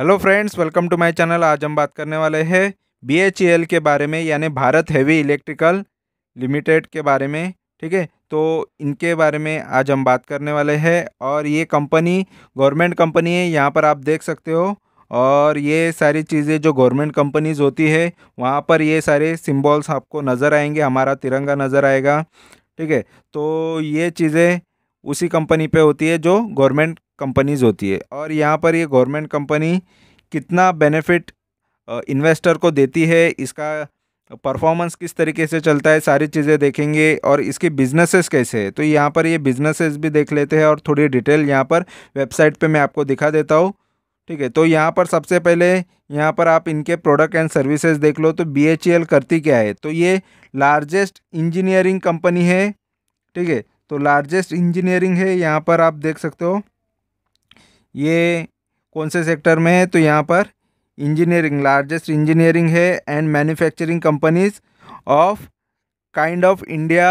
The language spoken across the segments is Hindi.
hello friends welcome to my channel आज हम बात करने वाले हैं बी के बारे में यानी भारत हैवी इलेक्ट्रिकल लिमिटेड के बारे में ठीक है तो इनके बारे में आज हम बात करने वाले हैं और ये कंपनी गवर्नमेंट कंपनी है यहाँ पर आप देख सकते हो और ये सारी चीज़ें जो गवर्नमेंट कंपनीज़ होती है वहाँ पर ये सारे सिम्बॉल्स आपको नज़र आएंगे हमारा तिरंगा नज़र आएगा ठीक है तो ये चीज़ें उसी कंपनी पे होती है जो गवर्नमेंट कंपनीज़ होती है और यहाँ पर ये गवर्नमेंट कंपनी कितना बेनिफिट इन्वेस्टर को देती है इसका परफॉर्मेंस किस तरीके से चलता है सारी चीज़ें देखेंगे और इसके बिजनेसेस कैसे हैं तो यहाँ पर ये बिजनेसेस भी देख लेते हैं और थोड़ी डिटेल यहाँ पर वेबसाइट पे मैं आपको दिखा देता हूँ ठीक है तो यहाँ पर सबसे पहले यहाँ पर आप इनके प्रोडक्ट एंड सर्विसेज देख लो तो बी e करती क्या है तो ये लार्जेस्ट इंजीनियरिंग कंपनी है ठीक है तो लार्जेस्ट इंजीनियरिंग है यहाँ पर आप देख सकते हो ये कौन से सेक्टर में है तो यहाँ पर इंजीनियरिंग लार्जेस्ट इंजीनियरिंग है and manufacturing companies of kind of India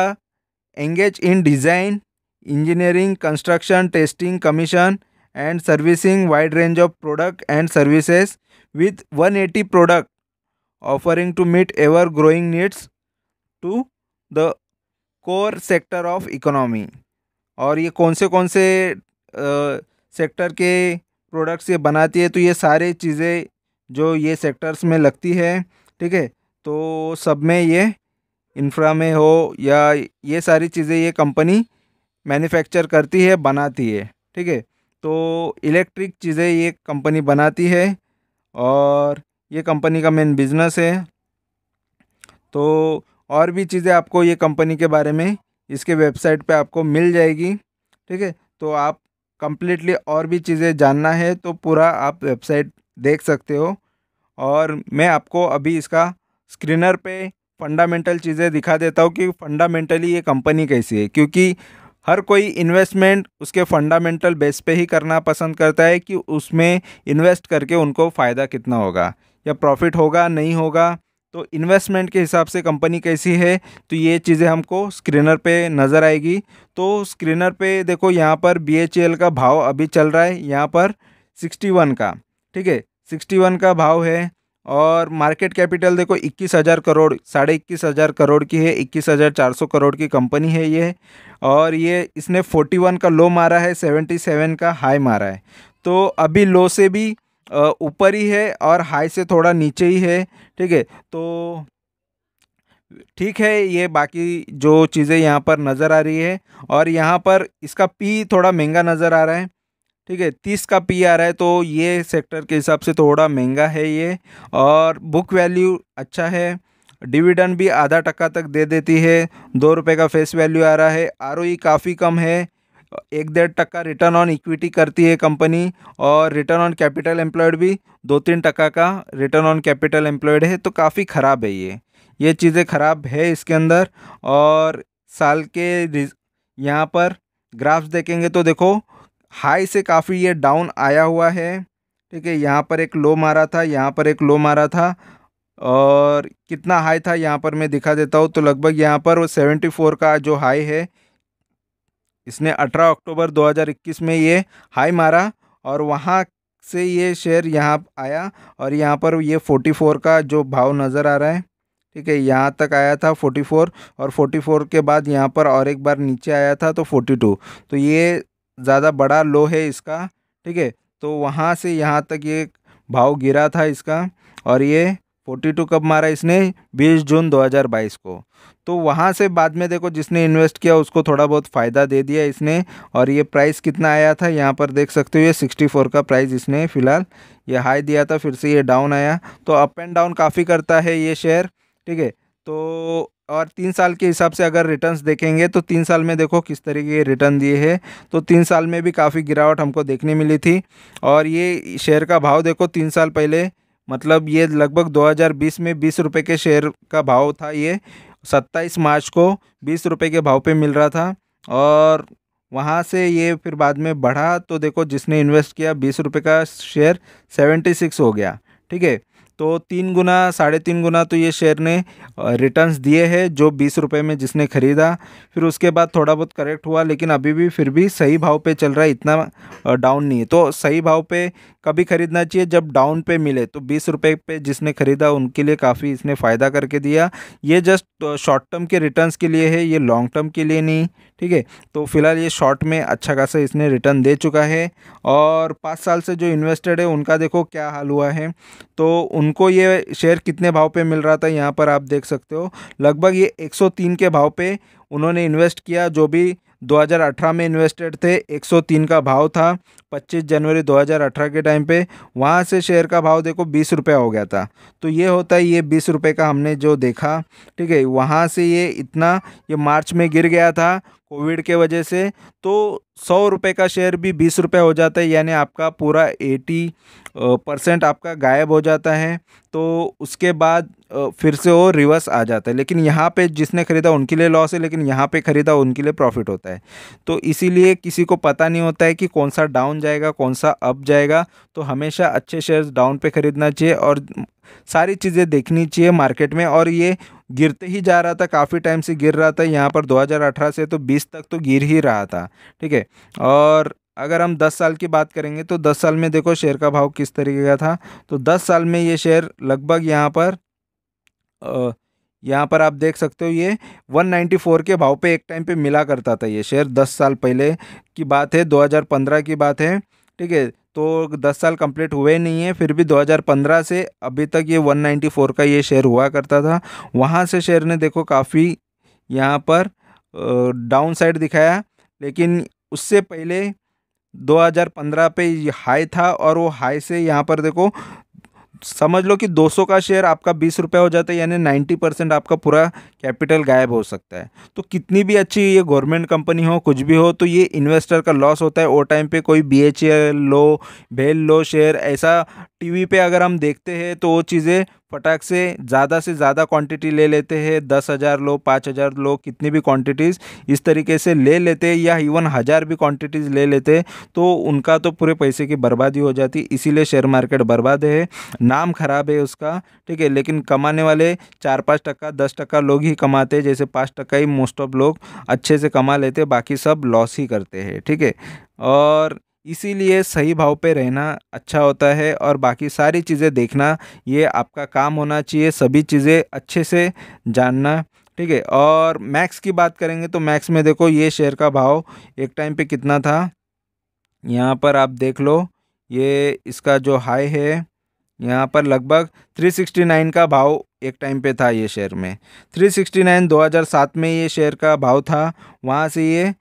engage in design engineering construction testing commission and servicing wide range of product and services with 180 product offering to meet ever growing needs to the core sector of economy और ये कौन से कौन से सेक्टर के प्रोडक्ट्स ये बनाती है तो ये सारे चीज़ें जो ये सेक्टर्स में लगती है ठीक है तो सब में ये इंफ्रा में हो या ये सारी चीज़ें ये कंपनी मैन्युफैक्चर करती है बनाती है ठीक है तो इलेक्ट्रिक चीज़ें ये कंपनी बनाती है और ये कंपनी का मेन बिजनेस है तो और भी चीज़ें आपको ये कंपनी के बारे में इसके वेबसाइट पे आपको मिल जाएगी ठीक है तो आप कम्प्लीटली और भी चीज़ें जानना है तो पूरा आप वेबसाइट देख सकते हो और मैं आपको अभी इसका स्क्रीनर पे फंडामेंटल चीज़ें दिखा देता हूँ कि फंडामेंटली ये कंपनी कैसी है क्योंकि हर कोई इन्वेस्टमेंट उसके फंडामेंटल बेस पे ही करना पसंद करता है कि उसमें इन्वेस्ट करके उनको फ़ायदा कितना होगा या प्रॉफिट होगा नहीं होगा तो इन्वेस्टमेंट के हिसाब से कंपनी कैसी है तो ये चीज़ें हमको स्क्रीनर पे नज़र आएगी तो स्क्रीनर पे देखो यहाँ पर बी का भाव अभी चल रहा है यहाँ पर 61 का ठीक है 61 का भाव है और मार्केट कैपिटल देखो इक्कीस हज़ार करोड़ साढ़े इक्कीस हज़ार करोड़ की है इक्कीस हज़ार चार सौ करोड़ की कंपनी है ये और ये इसने फोर्टी वन का लो मारा है सेवेंटी सेवन का हाई मारा है तो अभी लो से भी ऊपर ही है और हाई से थोड़ा नीचे ही है ठीक है तो ठीक है ये बाकी जो चीज़ें यहाँ पर नज़र आ रही है और यहाँ पर इसका पी थोड़ा महंगा नज़र आ रहा है ठीक है तीस का पी आ रहा है तो ये सेक्टर के हिसाब से थोड़ा महंगा है ये और बुक वैल्यू अच्छा है डिविडेंड भी आधा टक्का तक दे देती है दो रुपये का फेस वैल्यू आ रहा है आर काफ़ी कम है एक डेढ़ टक्का रिटर्न ऑन इक्विटी करती है कंपनी और रिटर्न ऑन कैपिटल एम्प्लॉयड भी दो तीन टक्का का रिटर्न ऑन कैपिटल एम्प्लॉयड है तो काफ़ी ख़राब है ये ये चीज़ें ख़राब है इसके अंदर और साल के यहाँ पर ग्राफ्स देखेंगे तो देखो हाई से काफ़ी ये डाउन आया हुआ है ठीक है यहाँ पर एक लो मारा था यहाँ पर एक लो मारा था और कितना हाई था यहाँ पर मैं दिखा देता हूँ तो लगभग यहाँ पर वो सेवेंटी फोर का जो हाई है इसने 18 अक्टूबर 2021 में ये हाई मारा और वहाँ से ये शेयर यहाँ आया और यहाँ पर ये 44 का जो भाव नज़र आ रहा है ठीक है यहाँ तक आया था 44 और 44 के बाद यहाँ पर और एक बार नीचे आया था तो 42 तो ये ज़्यादा बड़ा लो है इसका ठीक है तो वहाँ से यहाँ तक ये भाव गिरा था इसका और ये 42 कब मारा इसने 20 जून 2022 को तो वहाँ से बाद में देखो जिसने इन्वेस्ट किया उसको थोड़ा बहुत फ़ायदा दे दिया इसने और ये प्राइस कितना आया था यहाँ पर देख सकते हो ये सिक्सटी फोर का प्राइस इसने फ़िलहाल ये हाई दिया था फिर से ये डाउन आया तो अप एंड डाउन काफ़ी करता है ये शेयर ठीक है तो और तीन साल के हिसाब से अगर रिटर्न्स देखेंगे तो तीन साल में देखो किस तरीके के रिटर्न दिए हैं तो तीन साल में भी काफ़ी गिरावट हमको देखने मिली थी और ये शेयर का भाव देखो तीन साल पहले मतलब ये लगभग 2020 में बीस रुपए के शेयर का भाव था ये सत्ताईस मार्च को बीस रुपये के भाव पे मिल रहा था और वहाँ से ये फिर बाद में बढ़ा तो देखो जिसने इन्वेस्ट किया बीस रुपये का शेयर सेवेंटी सिक्स हो गया ठीक है तो तीन गुना साढ़े तीन गुना तो ये शेयर ने रिटर्न्स दिए हैं जो बीस रुपये में जिसने ख़रीदा फिर उसके बाद थोड़ा बहुत करेक्ट हुआ लेकिन अभी भी फिर भी सही भाव पे चल रहा है इतना डाउन नहीं है तो सही भाव पे कभी ख़रीदना चाहिए जब डाउन पे मिले तो बीस रुपये पे जिसने ख़रीदा उनके लिए काफ़ी इसने फ़ायदा करके दिया ये जस्ट शॉर्ट टर्म के रिटर्न्स के लिए है ये लॉन्ग टर्म के लिए नहीं ठीक है तो फिलहाल ये शॉर्ट में अच्छा खासा इसने रिटर्न दे चुका है और पाँच साल से जो इन्वेस्टेड है उनका देखो क्या हाल हुआ है तो उनको ये शेयर कितने भाव पर मिल रहा था यहाँ पर आप देख सकते हो लगभग ये एक के भाव पे उन्होंने इन्वेस्ट किया जो भी 2018 में इन्वेस्टेड थे 103 का भाव था 25 जनवरी 2018 के टाइम पे वहाँ से शेयर का भाव देखो बीस रुपये हो गया था तो ये होता है ये बीस रुपये का हमने जो देखा ठीक है वहाँ से ये इतना ये मार्च में गिर गया था कोविड के वजह से तो सौ रुपये का शेयर भी बीस रुपये हो जाता है यानी आपका पूरा एटी परसेंट आपका गायब हो जाता है तो उसके बाद फिर से वो रिवर्स आ जाता है लेकिन यहाँ पे जिसने ख़रीदा उनके लिए लॉस है लेकिन यहाँ पे ख़रीदा उनके लिए प्रॉफिट होता है जाता है तो इसीलिए किसी को पता नहीं होता है कि कौन सा डाउन जाएगा कौन सा अप जाएगा तो हमेशा अच्छे शेयर्स डाउन पे ख़रीदना चाहिए और सारी चीज़ें देखनी चाहिए मार्केट में और ये गिरते ही जा रहा था काफ़ी टाइम से गिर रहा था यहाँ पर 2018 से तो 20 तक तो गिर ही रहा था ठीक है और अगर हम 10 साल की बात करेंगे तो 10 साल में देखो शेयर का भाव किस तरीके का था तो 10 साल में ये शेयर लगभग यहाँ पर यहाँ पर आप देख सकते हो ये 194 के भाव पे एक टाइम पे मिला करता था ये शेयर 10 साल पहले की बात है 2015 की बात है ठीक है तो 10 साल कंप्लीट हुए नहीं है फिर भी 2015 से अभी तक ये 194 का ये शेयर हुआ करता था वहाँ से शेयर ने देखो काफ़ी यहाँ पर डाउन साइड दिखाया लेकिन उससे पहले 2015 पे हाई था और वो हाई से यहाँ पर देखो समझ लो कि 200 का शेयर आपका बीस रुपये हो जाता है यानी 90 परसेंट आपका पूरा कैपिटल गायब हो सकता है तो कितनी भी अच्छी ये गवर्नमेंट कंपनी हो कुछ भी हो तो ये इन्वेस्टर का लॉस होता है वो टाइम पे कोई बी एच लो भेल लो शेयर ऐसा टीवी पे अगर हम देखते हैं तो वो चीज़ें फटाक से ज़्यादा से ज़्यादा क्वांटिटी ले लेते हैं दस हज़ार लो पाँच हज़ार लो कितनी भी क्वांटिटीज़ इस तरीके से ले लेते हैं या इवन हज़ार भी क्वांटिटीज़ ले लेते तो उनका तो पूरे पैसे की बर्बादी हो जाती इसीलिए शेयर मार्केट बर्बाद है नाम ख़राब है उसका ठीक है लेकिन कमाने वाले चार पाँच टक्का दस टक्का लोग ही कमाते हैं जैसे पाँच टक्का ही मोस्ट ऑफ लोग अच्छे से कमा लेते बाकी सब लॉस ही करते हैं ठीक है और इसीलिए सही भाव पे रहना अच्छा होता है और बाकी सारी चीज़ें देखना ये आपका काम होना चाहिए सभी चीज़ें अच्छे से जानना ठीक है और मैक्स की बात करेंगे तो मैक्स में देखो ये शेयर का भाव एक टाइम पे कितना था यहाँ पर आप देख लो ये इसका जो हाई है यहाँ पर लगभग 369 का भाव एक टाइम पे था ये शेयर में 369 2007 में ये शेयर का भाव था वहाँ से ये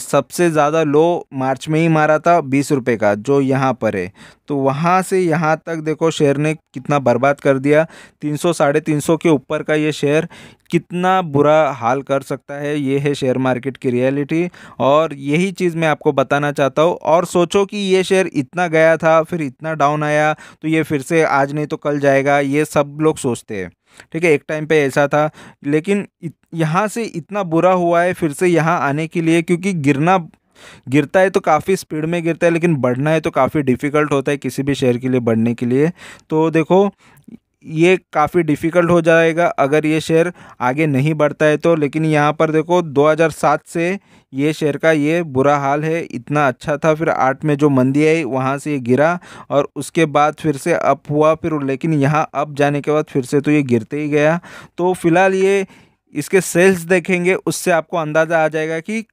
सबसे ज़्यादा लो मार्च में ही मारा था बीस रुपये का जो यहाँ पर है तो वहाँ से यहाँ तक देखो शेयर ने कितना बर्बाद कर दिया तीन सौ साढ़े तीन सौ के ऊपर का ये शेयर कितना बुरा हाल कर सकता है ये है शेयर मार्केट की रियलिटी और यही चीज़ मैं आपको बताना चाहता हूँ और सोचो कि ये शेयर इतना गया था फिर इतना डाउन आया तो ये फिर से आज नहीं तो कल जाएगा ये सब लोग सोचते हैं ठीक है एक टाइम पे ऐसा था लेकिन यहाँ से इतना बुरा हुआ है फिर से यहाँ आने के लिए क्योंकि गिरना गिरता है तो काफ़ी स्पीड में गिरता है लेकिन बढ़ना है तो काफ़ी डिफ़िकल्ट होता है किसी भी शहर के लिए बढ़ने के लिए तो देखो ये काफ़ी डिफ़िकल्ट हो जाएगा अगर ये शेयर आगे नहीं बढ़ता है तो लेकिन यहाँ पर देखो 2007 से ये शेयर का ये बुरा हाल है इतना अच्छा था फिर आठ में जो मंदी आई वहाँ से ये गिरा और उसके बाद फिर से अप हुआ फिर लेकिन यहाँ अप जाने के बाद फिर से तो ये गिरते ही गया तो फिलहाल ये इसके सेल्स देखेंगे उससे आपको अंदाज़ा आ जाएगा कि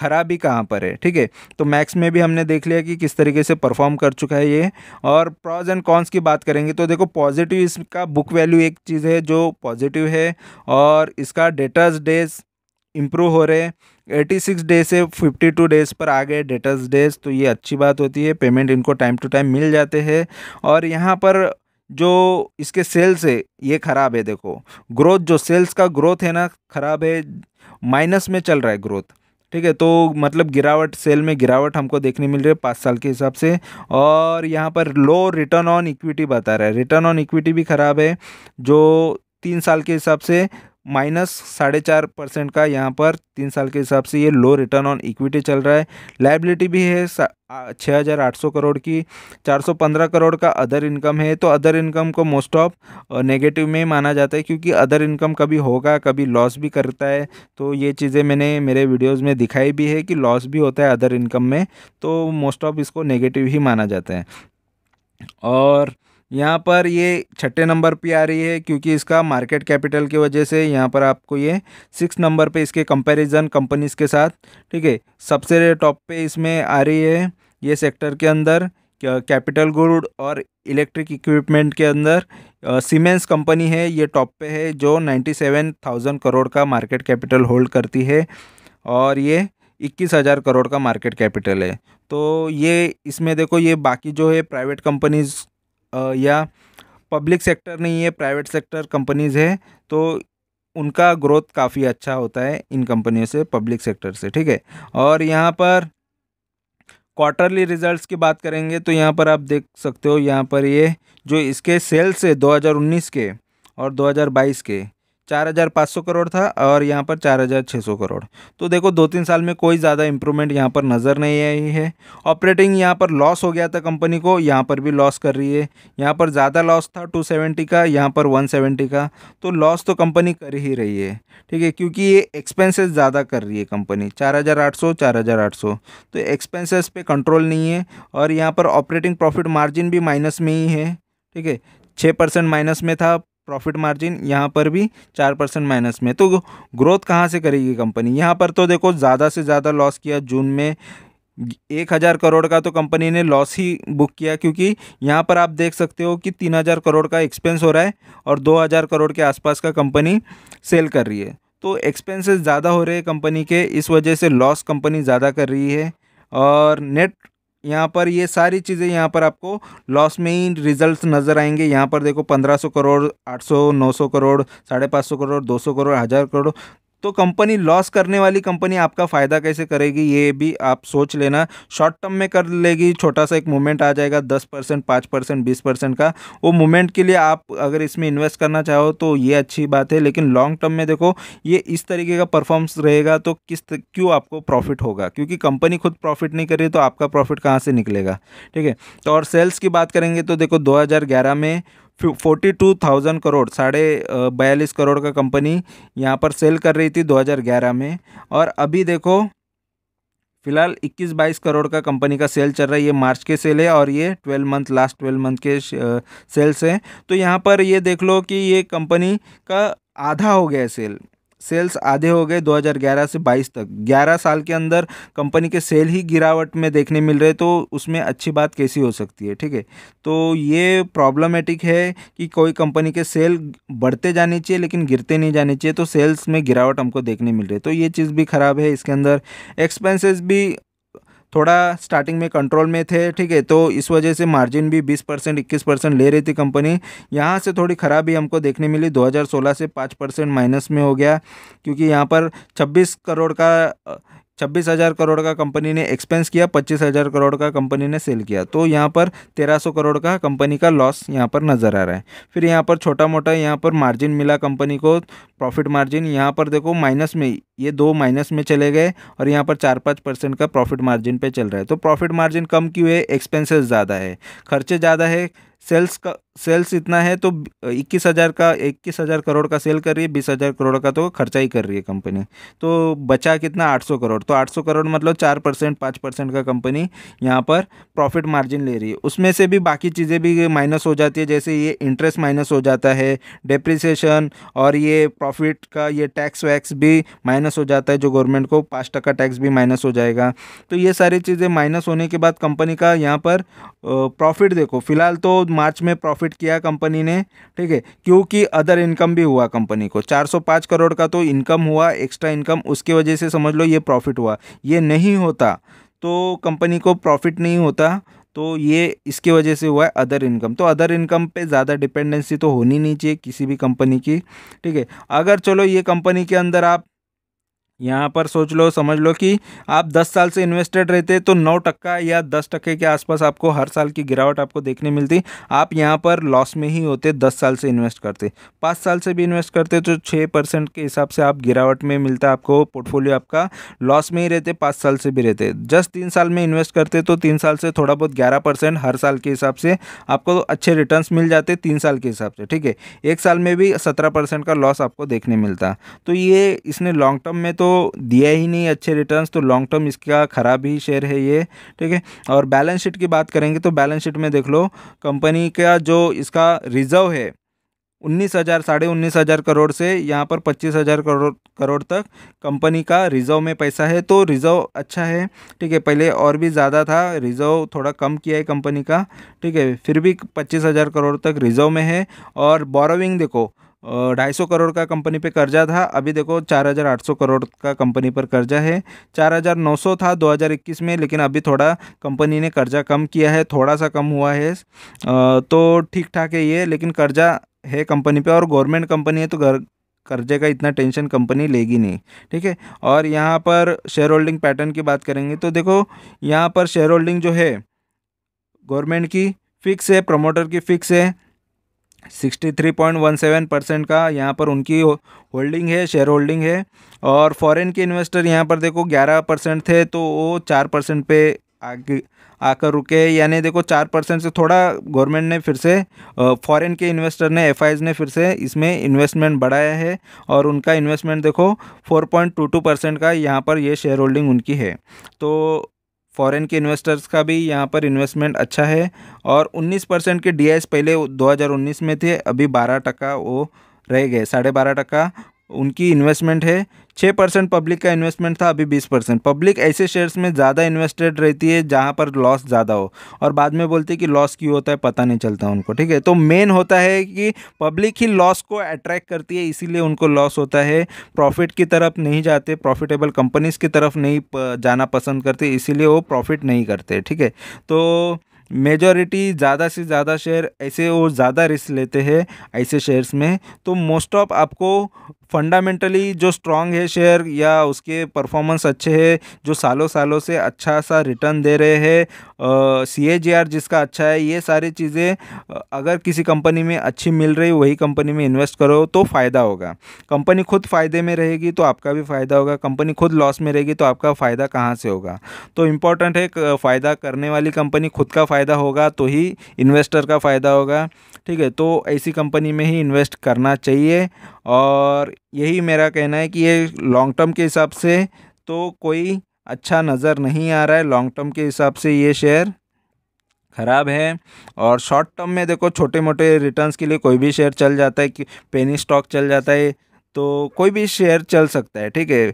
खराबी कहाँ पर है ठीक है तो मैक्स में भी हमने देख लिया कि किस तरीके से परफॉर्म कर चुका है ये और प्रॉज एंड कॉन्स की बात करेंगे तो देखो पॉजिटिव इसका बुक वैल्यू एक चीज़ है जो पॉजिटिव है और इसका डेटर्स डेज इम्प्रूव हो रहे हैं एटी सिक्स डे से फिफ्टी टू डेज़ पर आ गए डेटर्स डेज तो ये अच्छी बात होती है पेमेंट इनको टाइम टू टाइम मिल जाते हैं और यहाँ पर जो इसके सेल्स है ये ख़राब है देखो ग्रोथ जो सेल्स का ग्रोथ है ना ख़राब है माइनस में चल रहा है ग्रोथ ठीक है तो मतलब गिरावट सेल में गिरावट हमको देखने मिल रही है पाँच साल के हिसाब से और यहाँ पर लो रिटर्न ऑन इक्विटी बता रहा है रिटर्न ऑन इक्विटी भी ख़राब है जो तीन साल के हिसाब से माइनस साढ़े चार परसेंट का यहाँ पर तीन साल के हिसाब से ये लो रिटर्न ऑन इक्विटी चल रहा है लाइबिलिटी भी है छः हज़ार आठ सौ करोड़ की चार सौ पंद्रह करोड़ का अदर इनकम है तो अदर इनकम को मोस्ट ऑफ नेगेटिव में माना जाता है क्योंकि अदर इनकम कभी होगा कभी लॉस भी करता है तो ये चीज़ें मैंने मेरे वीडियोस में दिखाई भी है कि लॉस भी होता है अदर इनकम में तो मोस्ट ऑफ इसको नेगेटिव ही माना जाता है और यहाँ पर ये छठे नंबर पे आ रही है क्योंकि इसका मार्केट कैपिटल की वजह से यहाँ पर आपको ये सिक्स नंबर पे इसके कंपैरिजन कंपनीज के साथ ठीक है सबसे टॉप पे इसमें आ रही है ये सेक्टर के अंदर कैपिटल गुड और इलेक्ट्रिक इक्विपमेंट के अंदर सीमेंस कंपनी है ये टॉप पे है जो नाइन्टी सेवन थाउजेंड करोड़ का मार्केट कैपिटल होल्ड करती है और ये इक्कीस हज़ार करोड़ का मार्केट कैपिटल है तो ये इसमें देखो ये बाकी जो है प्राइवेट कंपनीज़ या पब्लिक सेक्टर नहीं है प्राइवेट सेक्टर कंपनीज़ है तो उनका ग्रोथ काफ़ी अच्छा होता है इन कंपनियों से पब्लिक सेक्टर से ठीक है और यहाँ पर क्वार्टरली रिजल्ट्स की बात करेंगे तो यहाँ पर आप देख सकते हो यहाँ पर ये जो इसके सेल्स है 2019 के और 2022 के चार हज़ार पाँच सौ करोड़ था और यहाँ पर चार हज़ार छः सौ करोड़ तो देखो दो तीन साल में कोई ज़्यादा इंप्रूवमेंट यहाँ पर नज़र नहीं आई है ऑपरेटिंग यहाँ पर लॉस हो गया था कंपनी को यहाँ पर भी लॉस कर रही है यहाँ पर ज़्यादा लॉस था टू सेवेंटी का यहाँ पर वन सेवेंटी का तो लॉस तो कंपनी कर ही रही है ठीक है क्योंकि ये एक्सपेंसेस ज़्यादा कर रही है कंपनी चार हज़ार आठ सौ चार हज़ार आठ सौ तो एक्सपेंसेस पे कंट्रोल नहीं है और यहाँ पर ऑपरेटिंग प्रॉफिट मार्जिन भी माइनस में ही है ठीक है छः परसेंट माइनस में था प्रॉफिट मार्जिन यहाँ पर भी चार परसेंट माइनस में तो ग्रोथ कहाँ से करेगी कंपनी यहाँ पर तो देखो ज़्यादा से ज़्यादा लॉस किया जून में एक हज़ार करोड़ का तो कंपनी ने लॉस ही बुक किया क्योंकि यहाँ पर आप देख सकते हो कि तीन हज़ार करोड़ का एक्सपेंस हो रहा है और दो हज़ार करोड़ के आसपास का कंपनी सेल कर रही है तो एक्सपेंसेस ज़्यादा हो रहे हैं कंपनी के इस वजह से लॉस कंपनी ज़्यादा कर रही है और नेट यहाँ पर ये सारी चीज़ें यहाँ पर आपको लॉस में ही रिजल्ट्स नज़र आएंगे यहाँ पर देखो 1500 करोड़ 800 900 करोड़ साढ़े पाँच सौ करोड़ 200 करोड़ हज़ार करोड़ तो कंपनी लॉस करने वाली कंपनी आपका फ़ायदा कैसे करेगी ये भी आप सोच लेना शॉर्ट टर्म में कर लेगी छोटा सा एक मूवमेंट आ जाएगा दस परसेंट पाँच परसेंट बीस परसेंट का वो मूवमेंट के लिए आप अगर इसमें इन्वेस्ट करना चाहो तो ये अच्छी बात है लेकिन लॉन्ग टर्म में देखो ये इस तरीके का परफॉर्मेंस रहेगा तो किस क्यों आपको प्रॉफिट होगा क्योंकि कंपनी खुद प्रॉफिट नहीं कर रही तो आपका प्रॉफिट कहाँ से निकलेगा ठीक है तो और सेल्स की बात करेंगे तो देखो दो में फोर्टी टू थाउजेंड करोड़ साढ़े बयालीस करोड़ का कंपनी यहाँ पर सेल कर रही थी 2011 में और अभी देखो फिलहाल इक्कीस बाईस करोड़ का कंपनी का सेल चल रहा है ये मार्च के सेल है और ये twelve month last twelve month के सेल्स हैं तो यहाँ पर ये देख लो कि ये कंपनी का आधा हो गया है सेल सेल्स आधे हो गए 2011 से 22 तक 11 साल के अंदर कंपनी के सेल ही गिरावट में देखने मिल रहे तो उसमें अच्छी बात कैसी हो सकती है ठीक है तो ये प्रॉब्लमेटिक है कि कोई कंपनी के सेल बढ़ते जाने चाहिए लेकिन गिरते नहीं जाने चाहिए तो सेल्स में गिरावट हमको देखने मिल रही है तो ये चीज़ भी ख़राब है इसके अंदर एक्सपेंसेस भी थोड़ा स्टार्टिंग में कंट्रोल में थे ठीक है तो इस वजह से मार्जिन भी 20 परसेंट इक्कीस परसेंट ले रही थी कंपनी यहाँ से थोड़ी खराबी हमको देखने मिली 2016 से 5 परसेंट माइनस में हो गया क्योंकि यहाँ पर 26 करोड़ का छब्बीस हज़ार करोड़ का कंपनी ने एक्सपेंस किया पच्चीस हज़ार करोड़ का कंपनी ने सेल किया तो यहाँ पर तेरह सौ करोड़ का कंपनी का लॉस यहाँ पर नज़र आ रहा है फिर यहाँ पर छोटा मोटा यहाँ पर मार्जिन मिला कंपनी को प्रॉफिट मार्जिन यहाँ पर देखो माइनस में ये दो माइनस में चले गए और यहाँ पर चार पाँच परसेंट का प्रॉफिट मार्जिन पर चल रहा है तो प्रॉफिट मार्जिन कम क्यों है एक्सपेंसेस ज़्यादा है खर्चे ज़्यादा है सेल्स का सेल्स इतना है तो इक्कीस हज़ार का इक्कीस हज़ार करोड़ का सेल कर रही है बीस हज़ार करोड़ का तो खर्चा ही कर रही है कंपनी तो बचा कितना आठ सौ करोड़ तो आठ सौ करोड़ मतलब चार परसेंट पाँच परसेंट का कंपनी यहाँ पर प्रॉफिट मार्जिन ले रही है उसमें से भी बाकी चीज़ें भी माइनस हो जाती है जैसे ये इंटरेस्ट माइनस हो जाता है डिप्रिसिएशन और ये प्रॉफिट का ये टैक्स वैक्स भी माइनस हो जाता है जो गवर्नमेंट को पाँच टका टैक्स भी माइनस हो जाएगा तो ये सारी चीज़ें माइनस होने के बाद कंपनी का यहाँ पर प्रॉफिट देखो फिलहाल तो मार्च में प्रॉफिट प्रॉफिट किया कंपनी ने ठीक है क्योंकि अदर इनकम भी हुआ कंपनी को 405 करोड़ का तो इनकम हुआ एक्स्ट्रा इनकम उसके वजह से समझ लो ये प्रॉफिट हुआ ये नहीं होता तो कंपनी को प्रॉफिट नहीं होता तो ये इसके वजह से हुआ है अदर इनकम तो अदर इनकम पे ज़्यादा डिपेंडेंसी तो होनी नहीं चाहिए किसी भी कंपनी की ठीक है अगर चलो ये कंपनी के अंदर आप यहाँ पर सोच लो समझ लो कि आप 10 साल से इन्वेस्टेड रहते तो नौ टक्का या दस टक्के के आसपास आपको हर साल की गिरावट आपको देखने मिलती आप यहाँ पर लॉस में ही होते 10 साल से इन्वेस्ट करते पाँच साल से भी इन्वेस्ट करते तो छः परसेंट के हिसाब से आप गिरावट में मिलता आपको पोर्टफोलियो आपका लॉस में ही रहते पाँच साल से भी रहते जस्ट तीन साल में इन्वेस्ट करते तो तीन साल से थोड़ा बहुत ग्यारह हर साल के हिसाब से आपको अच्छे रिटर्न मिल जाते तीन साल के हिसाब से ठीक है एक साल में भी सत्रह का लॉस आपको देखने मिलता तो ये इसने लॉन्ग टर्म में तो दिया ही नहीं अच्छे रिटर्न तो लॉन्ग टर्म इसका ख़राब ही शेयर है ये ठीक है और बैलेंस शीट की बात करेंगे तो बैलेंस शीट में देख लो कंपनी का जो इसका रिजर्व है उन्नीस हज़ार साढ़े उन्नीस हज़ार करोड़ से यहाँ पर पच्चीस हज़ार करोड़ करोड़ तक कंपनी का रिजर्व में पैसा है तो रिजर्व अच्छा है ठीक है पहले और भी ज़्यादा था रिजर्व थोड़ा कम किया है कंपनी का ठीक है फिर भी पच्चीस हज़ार करोड़ तक रिजर्व में है और बोरोविंग देखो ढाई सौ करोड़ का कंपनी पे कर्जा था अभी देखो चार हज़ार आठ सौ करोड़ का कंपनी पर कर्जा है चार हज़ार नौ सौ था दो हज़ार इक्कीस में लेकिन अभी थोड़ा कंपनी ने कर्जा कम किया है थोड़ा सा कम हुआ है तो ठीक ठाक है ये लेकिन कर्जा है कंपनी पे और गवर्नमेंट कंपनी है तो घर कर्जे का इतना टेंशन कंपनी लेगी नहीं ठीक है और यहाँ पर शेयर होल्डिंग पैटर्न की बात करेंगे तो देखो यहाँ पर शेयर होल्डिंग जो है गवर्नमेंट की फिक्स है प्रमोटर की फिक्स है 63.17 परसेंट का यहाँ पर उनकी होल्डिंग है शेयर होल्डिंग है और फॉरेन के इन्वेस्टर यहाँ पर देखो 11 परसेंट थे तो वो चार परसेंट पे आगे आकर रुके यानी देखो चार परसेंट से थोड़ा गवर्नमेंट ने फिर से फॉरेन के इन्वेस्टर ने एफ ने फिर से इसमें इन्वेस्टमेंट बढ़ाया है और उनका इन्वेस्टमेंट देखो 4.22 परसेंट का यहाँ पर ये शेयर होल्डिंग उनकी है तो फॉरेन के इन्वेस्टर्स का भी यहाँ पर इन्वेस्टमेंट अच्छा है और 19 परसेंट के डी पहले 2019 में थे अभी बारह टका वो रह गए साढ़े बारह टका उनकी इन्वेस्टमेंट है छः परसेंट पब्लिक का इन्वेस्टमेंट था अभी बीस परसेंट पब्लिक ऐसे शेयर्स में ज़्यादा इन्वेस्टेड रहती है जहाँ पर लॉस ज़्यादा हो और बाद में बोलते हैं कि लॉस क्यों होता है पता नहीं चलता उनको ठीक है तो मेन होता है कि पब्लिक ही लॉस को अट्रैक्ट करती है इसीलिए उनको लॉस होता है प्रॉफिट की तरफ नहीं जाते प्रॉफिटेबल कंपनीज़ की तरफ नहीं जाना पसंद करते इसीलिए वो प्रॉफिट नहीं करते ठीक है तो मेजॉरिटी ज़्यादा से ज़्यादा शेयर ऐसे वो ज़्यादा रिस्क लेते हैं ऐसे शेयर्स में तो मोस्ट ऑफ आपको फंडामेंटली जो स्ट्रांग है शेयर या उसके परफॉर्मेंस अच्छे है जो सालों सालों से अच्छा सा रिटर्न दे रहे हैं सी ए जी आर जिसका अच्छा है ये सारी चीज़ें अगर किसी कंपनी में अच्छी मिल रही वही कंपनी में इन्वेस्ट करो तो फ़ायदा होगा कंपनी खुद फ़ायदे में रहेगी तो आपका भी फ़ायदा होगा कंपनी खुद लॉस में रहेगी तो आपका फ़ायदा कहाँ से होगा तो इम्पॉर्टेंट है फ़ायदा करने वाली कंपनी खुद का फ़ायदा होगा तो ही इन्वेस्टर का फ़ायदा होगा ठीक है तो ऐसी कंपनी में ही इन्वेस्ट करना चाहिए और यही मेरा कहना है कि ये लॉन्ग टर्म के हिसाब से तो कोई अच्छा नज़र नहीं आ रहा है लॉन्ग टर्म के हिसाब से ये शेयर ख़राब है और शॉर्ट टर्म में देखो छोटे मोटे रिटर्न्स के लिए कोई भी शेयर चल जाता है कि पेनी स्टॉक चल जाता है तो कोई भी शेयर चल सकता है ठीक है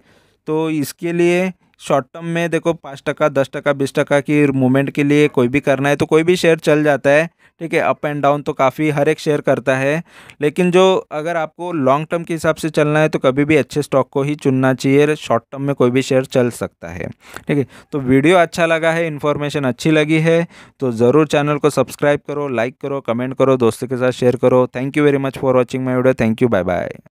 तो इसके लिए शॉर्ट टर्म में देखो पाँच टका दस टका बीस टका की मूवमेंट के लिए कोई भी करना है तो कोई भी शेयर चल जाता है ठीक है अप एंड डाउन तो काफ़ी हर एक शेयर करता है लेकिन जो अगर आपको लॉन्ग टर्म के हिसाब से चलना है तो कभी भी अच्छे स्टॉक को ही चुनना चाहिए शॉर्ट टर्म में कोई भी शेयर चल सकता है ठीक है तो वीडियो अच्छा लगा है इन्फॉर्मेशन अच्छी लगी है तो ज़रूर चैनल को सब्सक्राइब करो लाइक करो कमेंट करो दोस्तों के साथ शेयर करो thank you very much for watching my video thank you bye bye